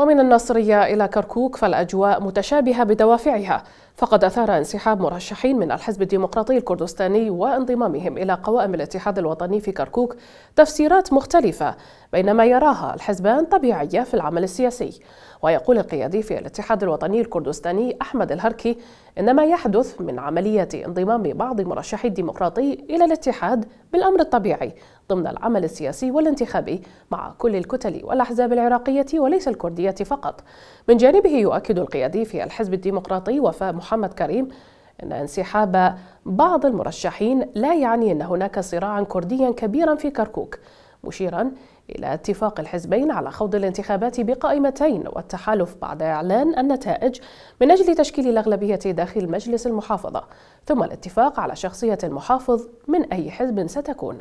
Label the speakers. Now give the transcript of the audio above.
Speaker 1: ومن الناصرية إلى كركوك فالأجواء متشابهة بدوافعها فقد أثار انسحاب مرشحين من الحزب الديمقراطي الكردستاني وانضمامهم إلى قوائم الاتحاد الوطني في كركوك تفسيرات مختلفة بينما يراها الحزبان طبيعية في العمل السياسي ويقول القيادي في الاتحاد الوطني الكردستاني أحمد الهركي إن ما يحدث من عملية انضمام بعض مرشحي الديمقراطي إلى الاتحاد بالأمر الطبيعي ضمن العمل السياسي والانتخابي مع كل الكتل والأحزاب العراقية وليس الكردية فقط من جانبه يؤكد القيادي في الحزب الديمقراطي وفاء محمد كريم أن انسحاب بعض المرشحين لا يعني أن هناك صراعا كرديا كبيرا في كركوك مشيرا إلى اتفاق الحزبين على خوض الانتخابات بقائمتين والتحالف بعد إعلان النتائج من أجل تشكيل الأغلبية داخل مجلس المحافظة ثم الاتفاق على شخصية المحافظ من أي حزب ستكون